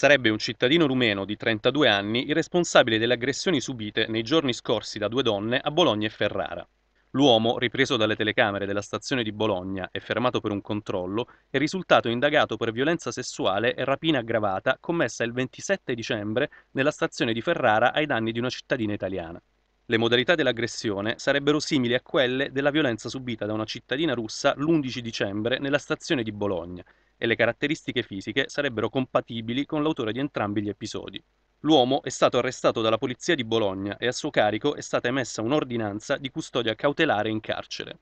Sarebbe un cittadino rumeno di 32 anni il responsabile delle aggressioni subite nei giorni scorsi da due donne a Bologna e Ferrara. L'uomo, ripreso dalle telecamere della stazione di Bologna e fermato per un controllo, è risultato indagato per violenza sessuale e rapina aggravata commessa il 27 dicembre nella stazione di Ferrara ai danni di una cittadina italiana. Le modalità dell'aggressione sarebbero simili a quelle della violenza subita da una cittadina russa l'11 dicembre nella stazione di Bologna e le caratteristiche fisiche sarebbero compatibili con l'autore di entrambi gli episodi. L'uomo è stato arrestato dalla polizia di Bologna e a suo carico è stata emessa un'ordinanza di custodia cautelare in carcere.